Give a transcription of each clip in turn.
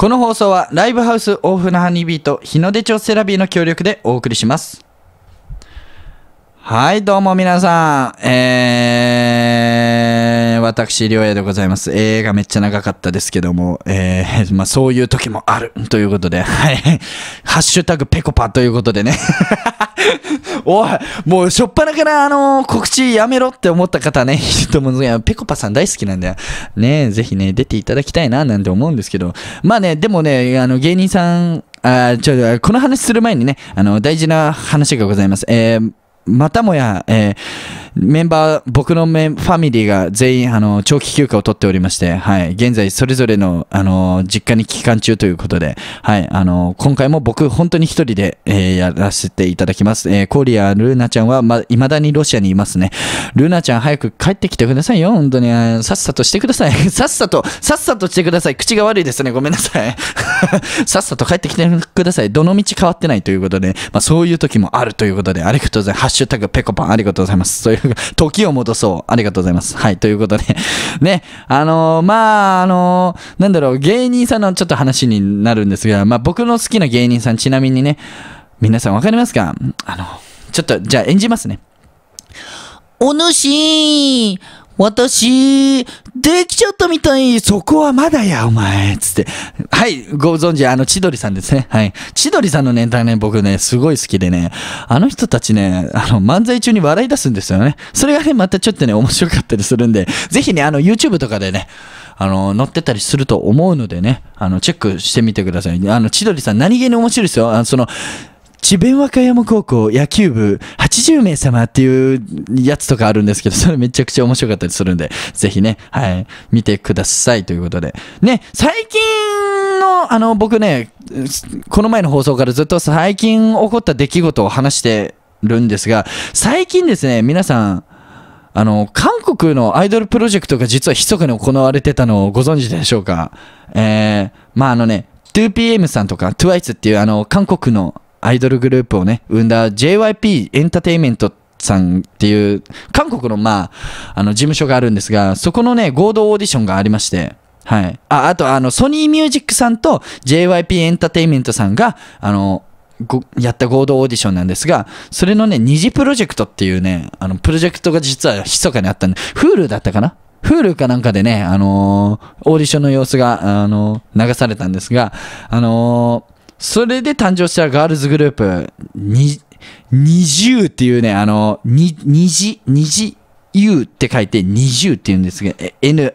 この放送はライブハウス大船ハニービート日の出町セラビーの協力でお送りします。はい、どうも皆さん。えー私、りょうやでございます。映画めっちゃ長かったですけども、えー、まあ、そういう時もあるということで、はい。ハッシュタグペコパということでね。おい、もう、しょっぱなから、あのー、告知やめろって思った方ね、いると思うんですけど、ペコパさん大好きなんだよ。ね、ぜひね、出ていただきたいな、なんて思うんですけど。まあね、でもね、あの、芸人さん、あちょ、この話する前にね、あの、大事な話がございます。えー、またもや、えーメンバー、僕のメンファミリーが全員、あの、長期休暇を取っておりまして、はい、現在それぞれの、あの、実家に帰還中ということで、はい、あの、今回も僕、本当に一人で、えー、やらせていただきます。えー、コリア、ルーナちゃんは、ま、未だにロシアにいますね。ルーナちゃん、早く帰ってきてくださいよ、本当に。さっさとしてください。さっさと、さっさとしてください。口が悪いですね。ごめんなさい。さっさと帰ってきてください。どの道変わってないということで、まあ、そういう時もあるということで、ありがとうございます。ハッシュタグ、ペコパン、ありがとうございます。いうか、時を戻そう。ありがとうございます。はい、ということで ね、あのー、まあ、あのー、なんだろう、芸人さんのちょっと話になるんですが、まあ、僕の好きな芸人さん、ちなみにね、皆さんわかりますかあの、ちょっと、じゃあ演じますね。お主、私、できちゃったみたい。そこはまだや、お前。つって。はい、ご存知、あの、千鳥さんですね。はい。千鳥さんのネタね、僕ね、すごい好きでね、あの人たちね、あの、漫才中に笑い出すんですよね。それがね、またちょっとね、面白かったりするんで、ぜひね、あの、YouTube とかでね、あの、載ってたりすると思うのでね、あの、チェックしてみてください。あの、千鳥さん、何気に面白いですよ。あの、その、智弁和歌山高校野球部80名様っていうやつとかあるんですけど、それめちゃくちゃ面白かったりするんで、ぜひね、はい、見てくださいということで。ね、最近の、あの、僕ね、この前の放送からずっと最近起こった出来事を話してるんですが、最近ですね、皆さん、あの、韓国のアイドルプロジェクトが実は密かに行われてたのをご存知でしょうかえー、まああのね、2PM さんとか TWICE っていうあの、韓国のアイドルグループをね、生んだ JYP エンターテイメントさんっていう、韓国のまあ、あの事務所があるんですが、そこのね、合同オーディションがありまして、はい。あ、あと、あの、ソニーミュージックさんと JYP エンターテイメントさんが、あの、やった合同オーディションなんですが、それのね、二次プロジェクトっていうね、あの、プロジェクトが実は密かにあったんで、Hulu だったかな Hulu かなんかでね、あのー、オーディションの様子が、あのー、流されたんですが、あのーそれで誕生したガールズグループ、に、20っていうね、あの、に、じ、虹 U って書いて二0って言うんですが、NIZ、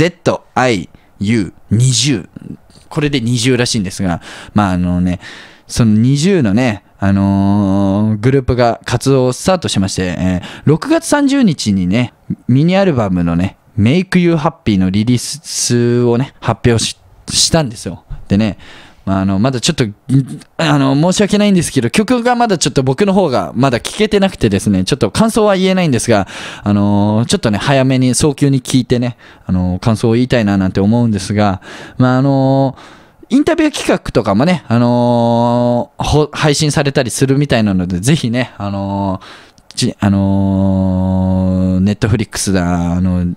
ZIU、二0これで二0らしいんですが、まああのね、その二0のね、あのー、グループが活動をスタートしまして、えー、6月30日にね、ミニアルバムのね、Make You Happy のリリースをね、発表したんですよ。ってね、あの、まだちょっと、あの、申し訳ないんですけど、曲がまだちょっと僕の方がまだ聞けてなくてですね、ちょっと感想は言えないんですが、あのちょっとね、早めに早急に聞いてね、あの感想を言いたいななんて思うんですが、まあ、あのインタビュー企画とかもね、あの配信されたりするみたいなので、ぜひね、あのあのネットフリックスだ、あの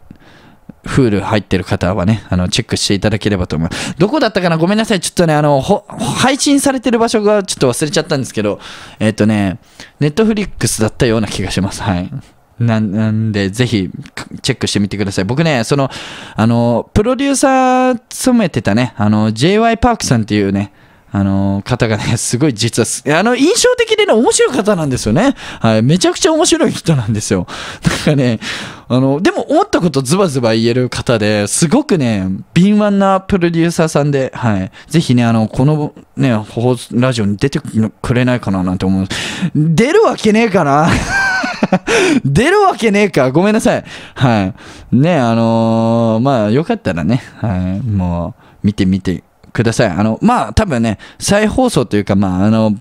フール入ってる方はね、あの、チェックしていただければと思います。どこだったかなごめんなさい。ちょっとね、あの、配信されてる場所がちょっと忘れちゃったんですけど、えっ、ー、とね、ネットフリックスだったような気がします。はい。なんで、ぜひ、チェックしてみてください。僕ね、その、あの、プロデューサー務めてたね、あの、J.Y. パークさんっていうね、あの方がね、すごい実は、あの、印象的でね、面白い方なんですよね。はい、めちゃくちゃ面白い人なんですよ。なんかね、あの、でも思ったことズバズバ言える方で、すごくね、敏腕なプロデューサーさんで、はい、ぜひね、あの、このね、ラジオに出てくれないかななんて思う。出るわけねえかな 出るわけねえか。ごめんなさい。はい。ね、あのー、まあ、よかったらね、はい、もう、見てみてください。あの、まあ、多分ね、再放送というか、まあ、あの、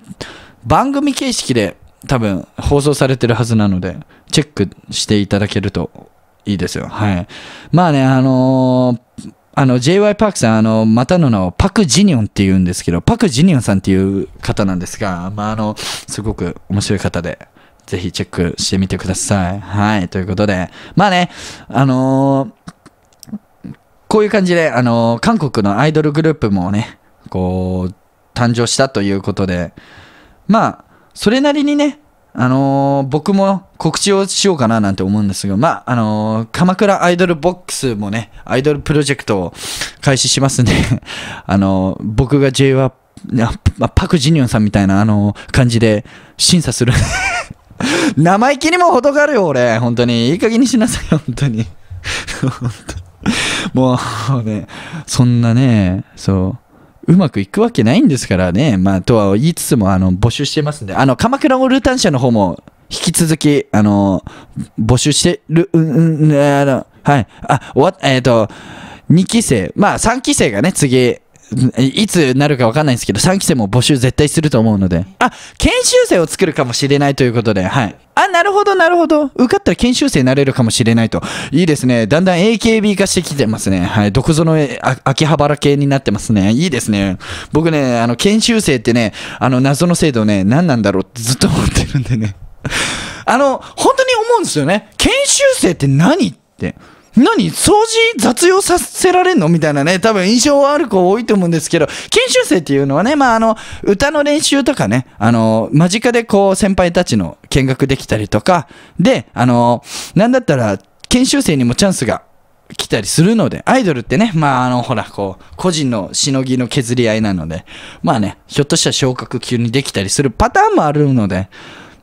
番組形式で多分放送されてるはずなので、チェックしていただけるといいですよ。はい。まあね、あのーあの、J.Y. p a r k さん、あの、またの名をパク・ジニョンって言うんですけど、パク・ジニョンさんっていう方なんですが、まあ、あの、すごく面白い方で、ぜひチェックしてみてください。はい、ということで、まあね、あのーこういう感じで、あの、韓国のアイドルグループもね、こう、誕生したということで、まあ、それなりにね、あのー、僕も告知をしようかななんて思うんですが、まあ、あのー、鎌倉アイドルボックスもね、アイドルプロジェクトを開始しますんで あのー、僕が j 1パク・ジニョンさんみたいな、あの感じで審査する 生意気にも程があるよ、俺。本当に。いい加減にしなさい、本当に。本当 もうね、そんなね、そう、うまくいくわけないんですからね、まあ、とは言いつつも、あの、募集してますんで、あの、鎌倉のルータン社の方も、引き続き、あの、募集してる、うん、うん、あの、はい、あ、終わっ、えっ、ー、と、2期生、まあ、3期生がね、次、いつなるかわかんないんですけど、3期生も募集絶対すると思うので。あ、研修生を作るかもしれないということで、はい。あ、なるほど、なるほど。受かったら研修生になれるかもしれないと。いいですね。だんだん AKB 化してきてますね。はい。どこぞの秋葉原系になってますね。いいですね。僕ね、あの、研修生ってね、あの、謎の制度ね、何なんだろうってずっと思ってるんでね。あの、本当に思うんですよね。研修生って何って。何掃除雑用させられんのみたいなね、多分印象はある子多いと思うんですけど、研修生っていうのはね、まあ、あの、歌の練習とかね、あの、間近でこう、先輩たちの見学できたりとか、で、あの、なんだったら、研修生にもチャンスが来たりするので、アイドルってね、まああのほら、こう、個人のしのぎの削り合いなので、まあね、ひょっとしたら昇格級にできたりするパターンもあるので、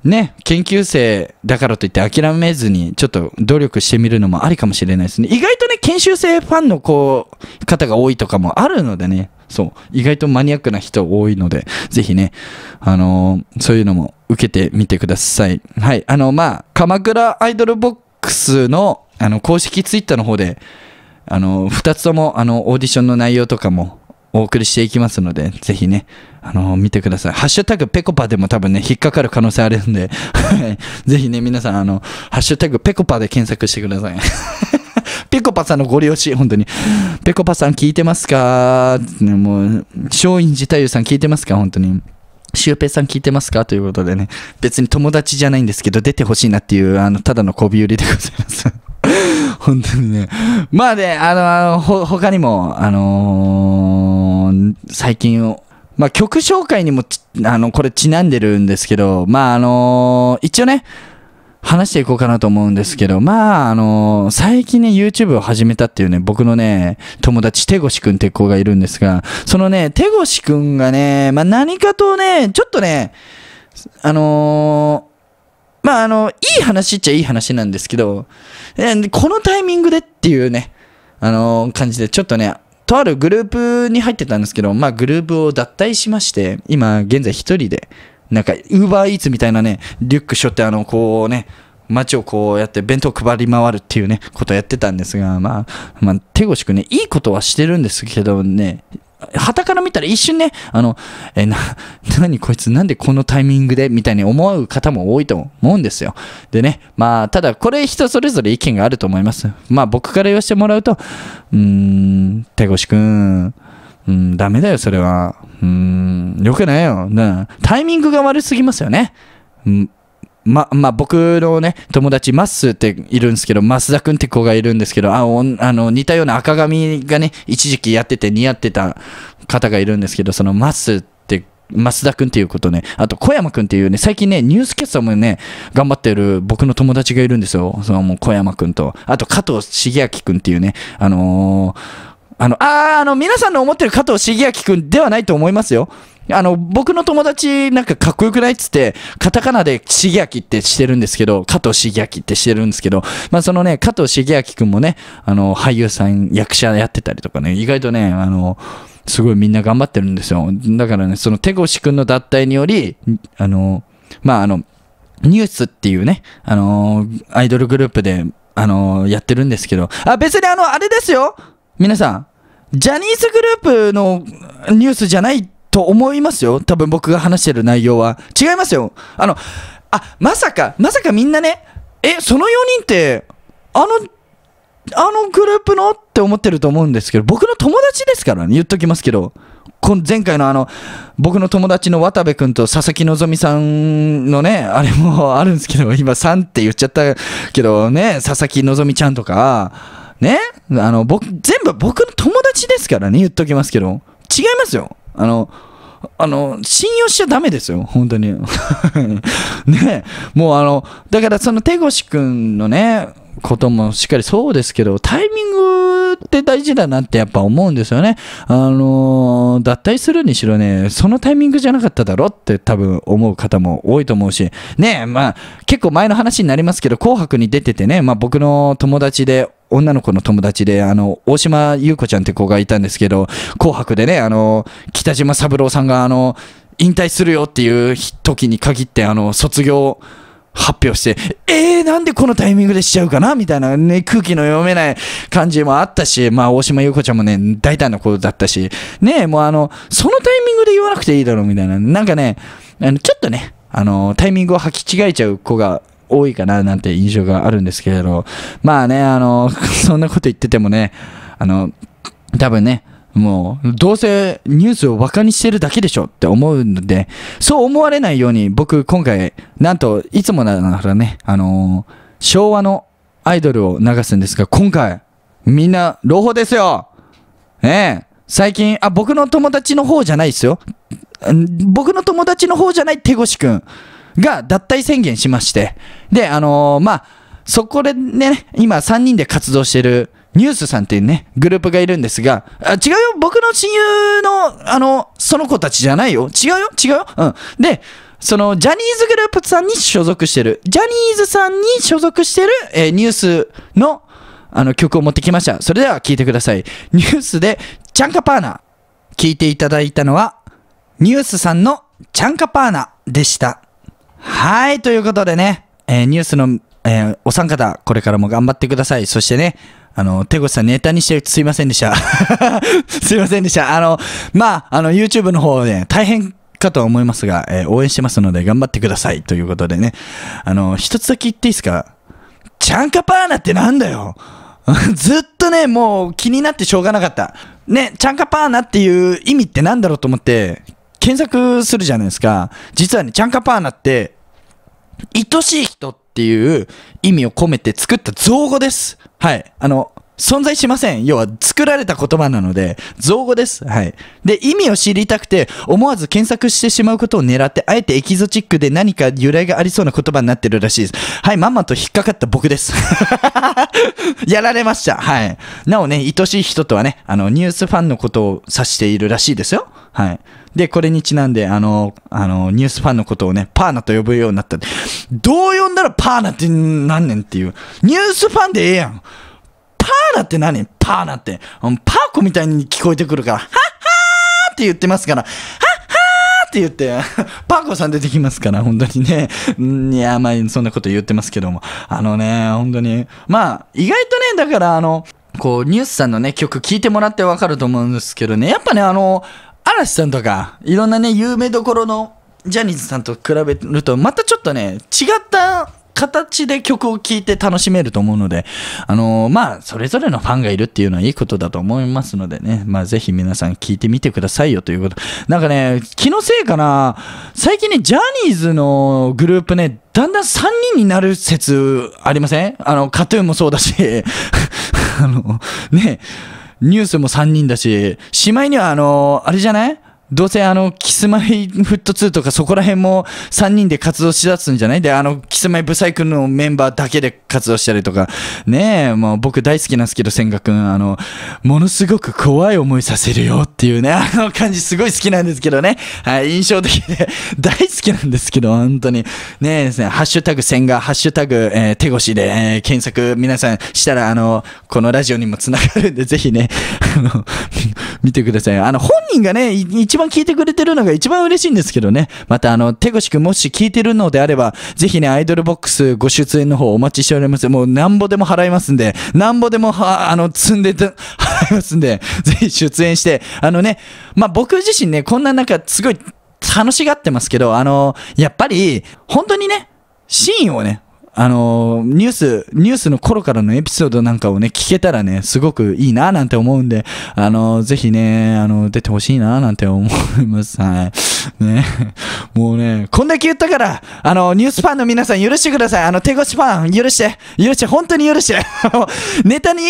ね、研究生だからといって諦めずに、ちょっと努力してみるのもありかもしれないですね。意外とね、研修生ファンのこう、方が多いとかもあるのでね、そう、意外とマニアックな人多いので、ぜひね、あのー、そういうのも受けてみてください。はい、あの、まあ、鎌倉アイドルボックスの、あの、公式ツイッターの方で、あの、二つとも、あの、オーディションの内容とかも、お送りしていきますので、ぜひね、あのー、見てください。ハッシュタグペコパでも多分ね、引っかかる可能性あるんで、ぜひね、皆さん、あの、ハッシュタグペコパで検索してください。ペコパさんのご利用し、本当に。ペコパさん聞いてますかね、もう、松陰寺太夫さん聞いてますか本当に。シュウペイさん聞いてますかということでね、別に友達じゃないんですけど、出てほしいなっていう、あの、ただの媚び売りでございます。本当にね。まあね、あの、ほ、他にも、あのー最近、まあ、曲紹介にもあの、これちなんでるんですけど、まあ、あのー、一応ね、話していこうかなと思うんですけど、まあ、あのー、最近ね、YouTube を始めたっていうね、僕のね、友達、手越くんって子がいるんですが、そのね、手越くんがね、まあ、何かとね、ちょっとね、あのー、まあ、あの、いい話っちゃいい話なんですけど、えこのタイミングでっていうね、あのー、感じで、ちょっとね、とあるグループに入ってたんですけど、まあグループを脱退しまして、今現在一人で、なんか、ウーバーイーツみたいなね、リュック背負ってあの、こうね、街をこうやって弁当配り回るっていうね、ことやってたんですが、まあ、まあ、手越くね、いいことはしてるんですけどね、旗から見たら一瞬ね、あの、え、な、な にこいつなんでこのタイミングでみたいに思う方も多いと思うんですよ。でね、まあ、ただこれ人それぞれ意見があると思います。まあ僕から言わせてもらうと、うーん、手越くん、うん、ダメだよ、それは。うん、よくないよ。なタイミングが悪すぎますよね。うんま、まあ、僕のね、友達、マッスっているんですけど、増田くんって子がいるんですけど、あ、おあの、似たような赤髪がね、一時期やってて似合ってた方がいるんですけど、そのマッスって、増田くんっていうことね、あと小山くんっていうね、最近ね、ニュースキャスターもね、頑張ってる僕の友達がいるんですよ。そのもう小山くんと。あと加藤茂明くんっていうね、あのー、あの、ああの、皆さんの思ってる加藤茂明くんではないと思いますよ。あの、僕の友達なんかかっこよくないっつって、カタカナでしげあきってしてるんですけど、加藤しげあきってしてるんですけど、まあそのね、加藤しげあきくんもね、あの、俳優さん、役者やってたりとかね、意外とね、あの、すごいみんな頑張ってるんですよ。だからね、その手越くんの脱退により、あの、まああの、ニュースっていうね、あの、アイドルグループで、あの、やってるんですけど、あ、別にあの、あれですよ皆さん、ジャニーズグループのニュースじゃないって、と思いますよ。多分僕が話してる内容は。違いますよ。あの、あ、まさか、まさかみんなね、え、その4人って、あの、あのグループのって思ってると思うんですけど、僕の友達ですからね、言っときますけど。この前回のあの、僕の友達の渡部君と佐々木希さんのね、あれもあるんですけど、今3って言っちゃったけどね、佐々木希ちゃんとか、ね、あの、僕、全部僕の友達ですからね、言っときますけど。違いますよ。あの、あの、信用しちゃダメですよ、本当に。ねもうあの、だからその手越くんのね、こともしっかりそうですけど、タイミングって大事だなってやっぱ思うんですよね。あのー、脱退するにしろね、そのタイミングじゃなかっただろって多分思う方も多いと思うし、ねまあ結構前の話になりますけど、紅白に出ててね、まあ僕の友達で女の子の友達で、あの、大島優子ちゃんって子がいたんですけど、紅白でね、あの、北島三郎さんが、あの、引退するよっていう時に限って、あの、卒業、発表して、えー、なんでこのタイミングでしちゃうかなみたいなね、空気の読めない感じもあったし、まあ、大島優子ちゃんもね、大胆な子だったし、ね、もうあの、そのタイミングで言わなくていいだろうみたいな、なんかね、あのちょっとね、あの、タイミングを履き違えちゃう子が多いかななんて印象があるんですけれど、まあね、あの、そんなこと言っててもね、あの、多分ね、もう、どうせニュースをバカにしてるだけでしょって思うので、そう思われないように僕今回、なんといつもならね、あのー、昭和のアイドルを流すんですが、今回、みんな、朗報ですよねえ、最近、あ、僕の友達の方じゃないですよ。僕の友達の方じゃない手越くん。が脱退宣言しまして、で、あのー、まあ、そこでね、今3人で活動してる、ニュースさんっていうね、グループがいるんですが、あ違うよ僕の親友の、あの、その子たちじゃないよ違うよ違うようん。で、その、ジャニーズグループさんに所属してる、ジャニーズさんに所属してる、えー、ニュースの、あの、曲を持ってきました。それでは聴いてください。ニュースで、チャンカパーナ。聴いていただいたのは、ニュースさんのチャンカパーナでした。はい、ということでね、えー、ニュースの、えー、お三方、これからも頑張ってください。そしてね、あの、手越さんネタにしてすいませんでした。すいませんでした。あの、まあ、あの、YouTube の方で、ね、大変かとは思いますが、えー、応援してますので頑張ってください。ということでね、あの、一つだけ言っていいですかチャンカパーナってなんだよ ずっとね、もう気になってしょうがなかった。ね、チャンカパーナっていう意味ってなんだろうと思って、検索するじゃないですか。実はね、チャンカパーナって、愛しい人っていう意味を込めて作った造語です。はい。あの、存在しません。要は作られた言葉なので、造語です。はい。で、意味を知りたくて、思わず検索してしまうことを狙って、あえてエキゾチックで何か由来がありそうな言葉になってるらしいです。はい、まんまと引っかかった僕です。やられました。はい。なおね、愛しい人とはね、あの、ニュースファンのことを指しているらしいですよ。はい。で、これにちなんで、あの、あの、ニュースファンのことをね、パーナと呼ぶようになった。どう呼んだらパーナってなんねんっていう。ニュースファンでええやん。パーナって何パーナって。パーコみたいに聞こえてくるから、はっはーって言ってますから、はっはーって言って、パーコさん出てきますから、本当にね。いや、まあ、そんなこと言ってますけども。あのね、本当に。まあ、意外とね、だから、あの、こう、ニュースさんのね、曲聴いてもらってわかると思うんですけどね、やっぱね、あの、嵐さんとか、いろんなね、有名どころのジャニーズさんと比べると、またちょっとね、違った形で曲を聴いて楽しめると思うので、あのー、まあ、それぞれのファンがいるっていうのはいいことだと思いますのでね、まあ、ぜひ皆さん聴いてみてくださいよということ。なんかね、気のせいかな、最近ね、ジャニーズのグループね、だんだん3人になる説ありませんあの、カトゥーンもそうだし、あの、ね、ニュースも3人だし、しまいにはあのー、あれじゃないどうせあの、キスマイフット2とかそこら辺も3人で活動しだすんじゃないで、あの、キスマイブサイクルのメンバーだけで活動したりとか、ねえ、もう僕大好きなんですけど、千賀くん、あの、ものすごく怖い思いさせるよっていうね、あの感じすごい好きなんですけどね、はい、印象的で 大好きなんですけど、本当に。ねえですね、ハッシュタグ千賀、ハッシュタグ、えー、手越しで、えー、検索皆さんしたら、あの、このラジオにも繋がるんで、ぜひね、あの、見てください。あの、本人がね、一番聞いてくれてるのが一番嬉しいんですけどね。また、あの、手越くんもし聞いてるのであれば、ぜひね、アイドルボックスご出演の方お待ちしております。もう、なんぼでも払いますんで、なんぼでも、は、あの、積んでて、払いますんで、ぜひ出演して、あのね、まあ、僕自身ね、こんななんか、すごい、楽しがってますけど、あの、やっぱり、本当にね、シーンをね、あのニュース、ニュースの頃からのエピソードなんかをね、聞けたらね、すごくいいななんて思うんで、あのぜひね、あの出てほしいななんて思います。はい。ね。もうね、こんだけ言ったから、あのニュースファンの皆さん許してください。あの、手越ファン、許して、許して、本当に許して。ネタに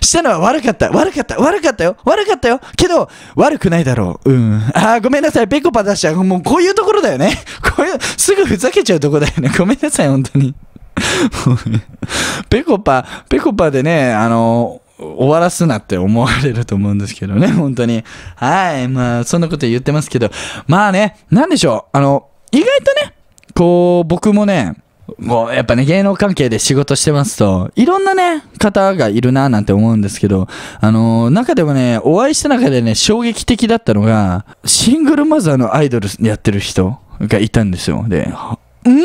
したのは悪かった、悪かった、悪かったよ、悪かったよ。けど、悪くないだろう。うん。あー、ごめんなさい、ペコパ出した。もうこういうところだよね。こういう、すぐふざけちゃうとこだよね。ごめんなさい、本当に。ぺこぱ、ぺこぱでね、あの、終わらすなって思われると思うんですけどね、本当に。はい、まあ、そんなこと言ってますけど、まあね、なんでしょう、あの、意外とね、こう、僕もね、もうやっぱね、芸能関係で仕事してますと、いろんなね、方がいるなぁなんて思うんですけど、あのー、中でもね、お会いした中でね、衝撃的だったのが、シングルマザーのアイドルやってる人がいたんですよ。で、ん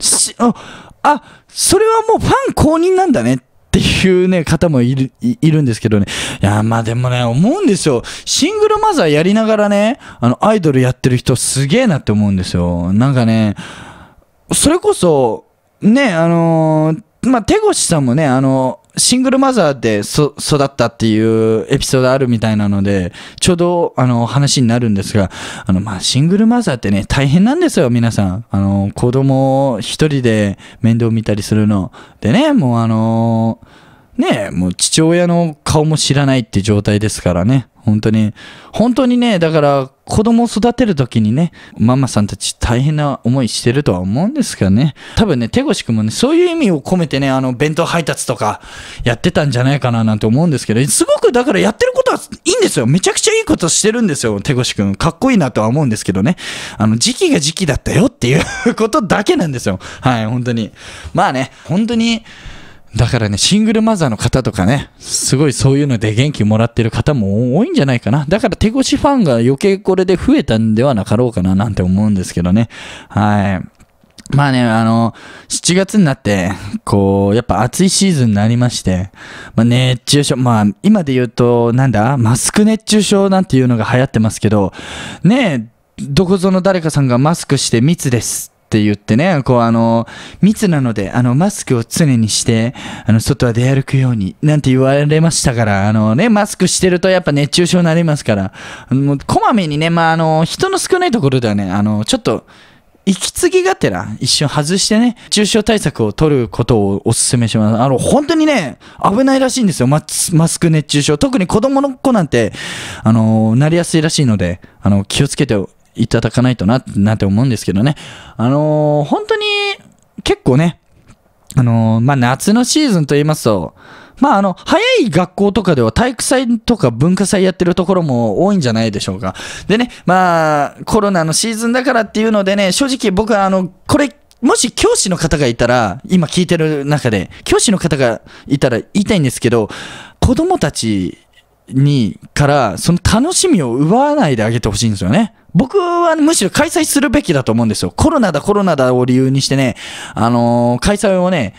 しああそれはもうファン公認なんだねっていうね方もいるいるんですけどねいやまあでもね思うんですよシングルマザーやりながらねあのアイドルやってる人すげえなって思うんですよなんかねそれこそねあのーまあ、手越さんもね、あの、シングルマザーで育ったっていうエピソードあるみたいなので、ちょうど、あの、話になるんですが、あの、まあ、シングルマザーってね、大変なんですよ、皆さん。あの、子供一人で面倒見たりするの。でね、もうあの、ね、もう父親の顔も知らないって状態ですからね。本当に。本当にね、だから、子供を育てる時にね、ママさんたち大変な思いしてるとは思うんですがね、多分ね、手越くんもね、そういう意味を込めてね、あの、弁当配達とかやってたんじゃないかななんて思うんですけど、すごくだからやってることはいいんですよ。めちゃくちゃいいことしてるんですよ、手越くん。かっこいいなとは思うんですけどね。あの、時期が時期だったよっていうことだけなんですよ。はい、本当に。まあね、本当に、だからね、シングルマザーの方とかね、すごいそういうので元気もらってる方も多いんじゃないかな。だから手越しファンが余計これで増えたんではなかろうかななんて思うんですけどね。はい。まあね、あの、7月になって、こう、やっぱ暑いシーズンになりまして、まあ、熱中症、まあ今で言うと、なんだ、マスク熱中症なんていうのが流行ってますけど、ねえ、どこぞの誰かさんがマスクして密ですって言ってね、こうあの、密なので、あの、マスクを常にして、あの、外は出歩くように、なんて言われましたから、あのね、マスクしてるとやっぱ熱中症になりますから、もう、こまめにね、まあ、あの、人の少ないところではね、あの、ちょっと、息継ぎがてら一瞬外してね、中症対策を取ることをお勧めします。あの、本当にね、危ないらしいんですよ。マスク熱中症。特に子供の子なんて、あの、なりやすいらしいので、あの、気をつけていただかないとな、なんて思うんですけどね。あのー、本当に、結構ね、あのー、まあ、夏のシーズンと言いますと、まあ、あの、早い学校とかでは体育祭とか文化祭やってるところも多いんじゃないでしょうか。でね、まあ、コロナのシーズンだからっていうのでね、正直僕はあの、これ、もし教師の方がいたら、今聞いてる中で、教師の方がいたら言いたいんですけど、子供たちに、から、その楽しみを奪わないであげてほしいんですよね。僕はむしろ開催するべきだと思うんですよ。コロナだコロナだを理由にしてね、あのー、開催をね、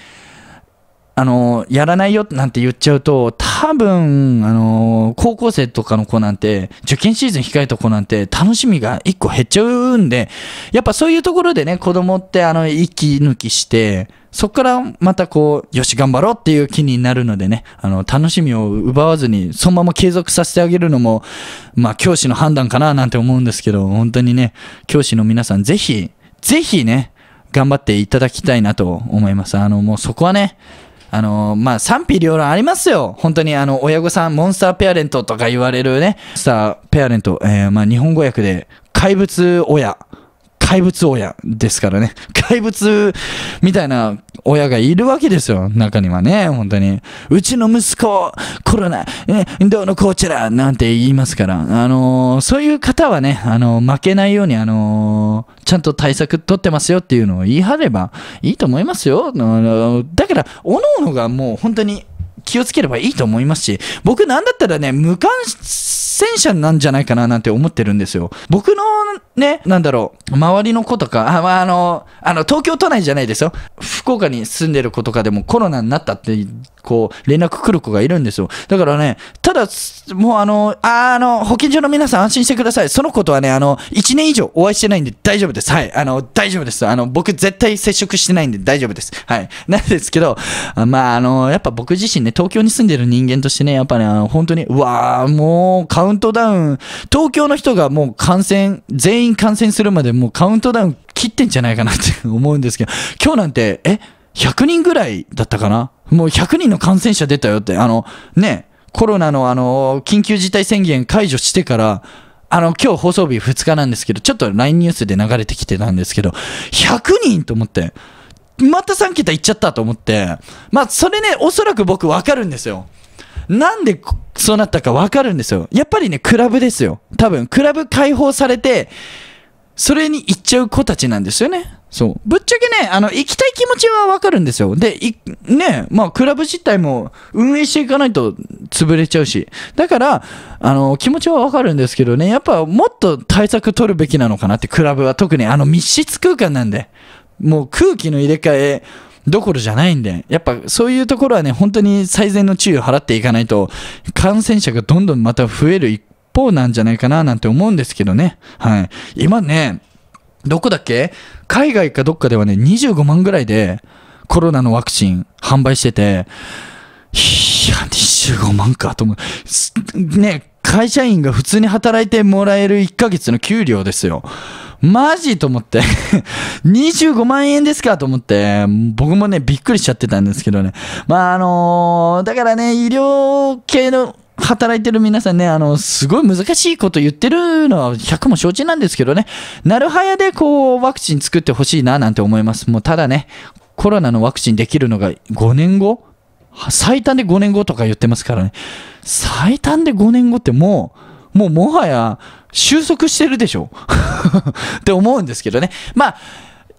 あの、やらないよなんて言っちゃうと、多分、あの、高校生とかの子なんて、受験シーズン控えた子なんて、楽しみが一個減っちゃうんで、やっぱそういうところでね、子供って、あの、息抜きして、そこからまたこう、よし頑張ろうっていう気になるのでね、あの、楽しみを奪わずに、そのまま継続させてあげるのも、まあ、教師の判断かななんて思うんですけど、本当にね、教師の皆さん、ぜひ、ぜひね、頑張っていただきたいなと思います。あの、もうそこはね、あのー、まあ、賛否両論ありますよ。本当に、あの、親御さん、モンスターペアレントとか言われるね、モンスターペアレント、えー、まあ、日本語訳で、怪物親。怪物親ですからね。怪物みたいな親がいるわけですよ。中にはね、本当に。うちの息子、コロナ、え、どうのこうちら、なんて言いますから。あのー、そういう方はね、あのー、負けないように、あのー、ちゃんと対策取ってますよっていうのを言い張ればいいと思いますよ。だから、おのおのがもう本当に、気をつければいいと思いますし、僕なんだったらね、無関戦車なんじゃないかななんて思ってるんですよ。僕のね、なんだろう、周りの子とか、あ、まあ、あの、あの、東京都内じゃないですよ。福岡に住んでる子とかでもコロナになったってこう、連絡来る子がいるんですよ。だからね、ただ、もうあの、あの、保健所の皆さん安心してください。その子とはね、あの、1年以上お会いしてないんで大丈夫です。はい。あの、大丈夫です。あの、僕絶対接触してないんで大丈夫です。はい。なんですけど、あまあ、あの、やっぱ僕自身ね、東京に住んでる人間としてね、やっぱね、あの本当に、うわー、もうカウントダウン、東京の人がもう感染、全員感染するまでもうカウントダウン切ってんじゃないかなって思うんですけど、今日なんて、え ?100 人ぐらいだったかなもう100人の感染者出たよって、あの、ね、コロナのあの、緊急事態宣言解除してから、あの、今日放送日2日なんですけど、ちょっと LINE ニュースで流れてきてたんですけど、100人と思って、また3桁いっちゃったと思って、まあ、それね、おそらく僕わかるんですよ。なんでそうなったかわかるんですよ。やっぱりね、クラブですよ。多分、クラブ解放されて、それに行っちゃう子たちなんですよね。そう。ぶっちゃけね、あの、行きたい気持ちはわかるんですよ。で、い、ね、まあ、クラブ自体も運営していかないと潰れちゃうし。だから、あの、気持ちはわかるんですけどね、やっぱもっと対策取るべきなのかなって、クラブは特にあの密室空間なんで。もう空気の入れ替え、どころじゃないんで、やっぱそういうところはね、本当に最善の注意を払っていかないと、感染者がどんどんまた増える一方なんじゃないかななんて思うんですけどね。はい。今ね、どこだっけ海外かどっかではね、25万ぐらいでコロナのワクチン販売してて、いや、25万かと思う。ね、会社員が普通に働いてもらえる1ヶ月の給料ですよ。マジと思って25 万円ですかと思って。僕もね、びっくりしちゃってたんですけどね。まあ、あのー、だからね、医療系の働いてる皆さんね、あの、すごい難しいこと言ってるのは100も承知なんですけどね、なるはやでこう、ワクチン作ってほしいななんて思います。もうただね、コロナのワクチンできるのが5年後最短で5年後とか言ってますからね。最短で5年後ってもう、もうもはや収束してるでしょ って思うんですけどね。まあ、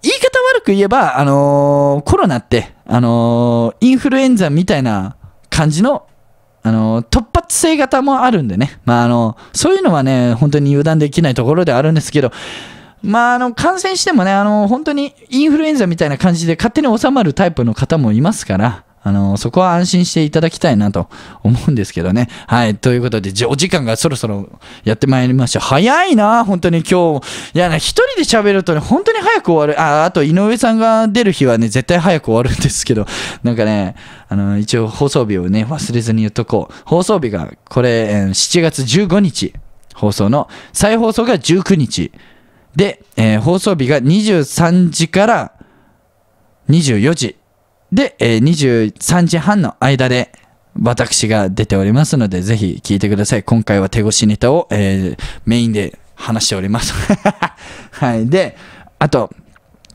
言い方悪く言えば、あのー、コロナって、あのー、インフルエンザみたいな感じのあの、突発性型もあるんでね。まあ、あの、そういうのはね、本当に油断できないところであるんですけど、まあ、あの、感染してもね、あの、本当にインフルエンザみたいな感じで勝手に収まるタイプの方もいますから、あの、そこは安心していただきたいなと思うんですけどね。はい。ということで、じゃお時間がそろそろやってまいりました。早いな、本当に今日。いや、ね、一人で喋るとね、本当に早く終わる。あ、あと、井上さんが出る日はね、絶対早く終わるんですけど、なんかね、あの、一応放送日をね、忘れずに言っとこう。放送日が、これ、7月15日放送の、再放送が19日。で、えー、放送日が23時から24時。で、えー、23時半の間で、私が出ておりますので、ぜひ聞いてください。今回は手越しネタを、えー、メインで話しております。はい。で、あと、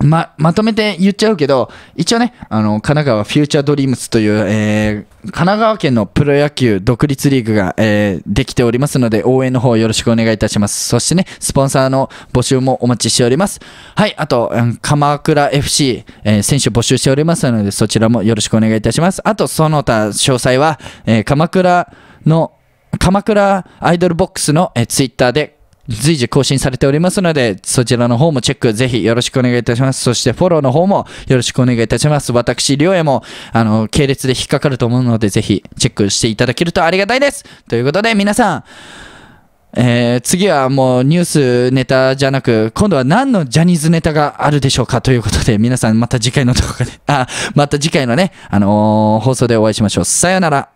ま、まとめて言っちゃうけど、一応ね、あの、神奈川フューチャードリームスという、えー、神奈川県のプロ野球独立リーグが、えー、できておりますので、応援の方よろしくお願いいたします。そしてね、スポンサーの募集もお待ちしております。はい、あと、鎌倉 FC、えー、選手募集しておりますので、そちらもよろしくお願いいたします。あと、その他、詳細は、えー、鎌倉の、鎌倉アイドルボックスの、えー、ツイッターで、随時更新されておりますので、そちらの方もチェックぜひよろしくお願いいたします。そしてフォローの方もよろしくお願いいたします。私、りょうえも、あの、系列で引っかかると思うので、ぜひチェックしていただけるとありがたいです。ということで、皆さん、えー、次はもうニュースネタじゃなく、今度は何のジャニーズネタがあるでしょうかということで、皆さんまた次回の動画で、あ、また次回のね、あのー、放送でお会いしましょう。さよなら。